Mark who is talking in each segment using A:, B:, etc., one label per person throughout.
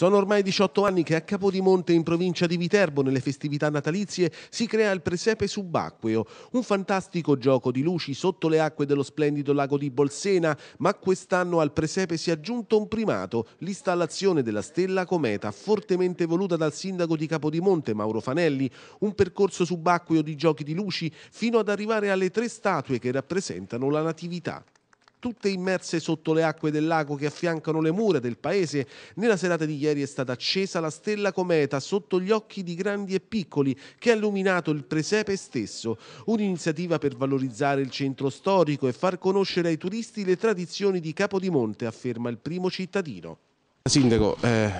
A: Sono ormai 18 anni che a Capodimonte, in provincia di Viterbo, nelle festività natalizie, si crea il presepe subacqueo, un fantastico gioco di luci sotto le acque dello splendido lago di Bolsena, ma quest'anno al presepe si è aggiunto un primato, l'installazione della stella cometa, fortemente voluta dal sindaco di Capodimonte, Mauro Fanelli, un percorso subacqueo di giochi di luci fino ad arrivare alle tre statue che rappresentano la Natività tutte immerse sotto le acque del lago che affiancano le mura del paese, nella serata di ieri è stata accesa la stella cometa sotto gli occhi di grandi e piccoli che ha illuminato il presepe stesso, un'iniziativa per valorizzare il centro storico e far conoscere ai turisti le tradizioni di Capodimonte, afferma il primo cittadino.
B: Sindaco, eh,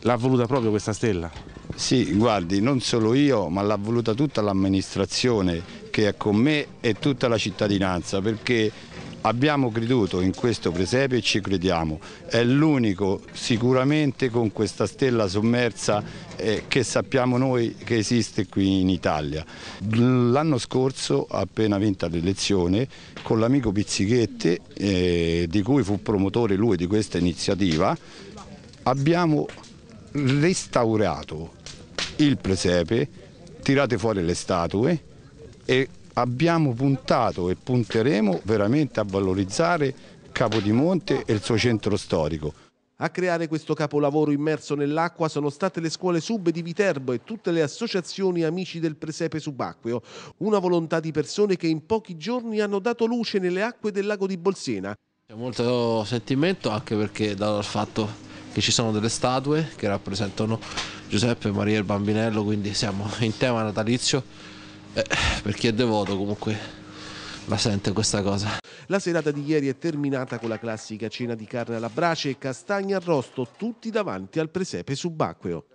B: l'ha voluta proprio questa stella? Sì, guardi, non solo io, ma l'ha voluta tutta l'amministrazione che è con me e tutta la cittadinanza, perché Abbiamo creduto in questo presepe e ci crediamo, è l'unico sicuramente con questa stella sommersa eh, che sappiamo noi che esiste qui in Italia. L'anno scorso appena vinta l'elezione con l'amico Pizzichetti eh, di cui fu promotore lui di questa iniziativa abbiamo restaurato il presepe, tirate fuori le statue e abbiamo puntato e punteremo veramente a valorizzare Capodimonte e il suo centro storico.
A: A creare questo capolavoro immerso nell'acqua sono state le scuole sub di Viterbo e tutte le associazioni amici del presepe subacqueo, una volontà di persone che in pochi giorni hanno dato luce nelle acque del lago di Bolsena.
C: C'è molto sentimento anche perché dal fatto che ci sono delle statue che rappresentano Giuseppe, Maria e il bambinello, quindi siamo in tema natalizio eh, per chi è devoto comunque la sente questa cosa.
A: La serata di ieri è terminata con la classica cena di carne alla brace e castagne arrosto, tutti davanti al presepe subacqueo.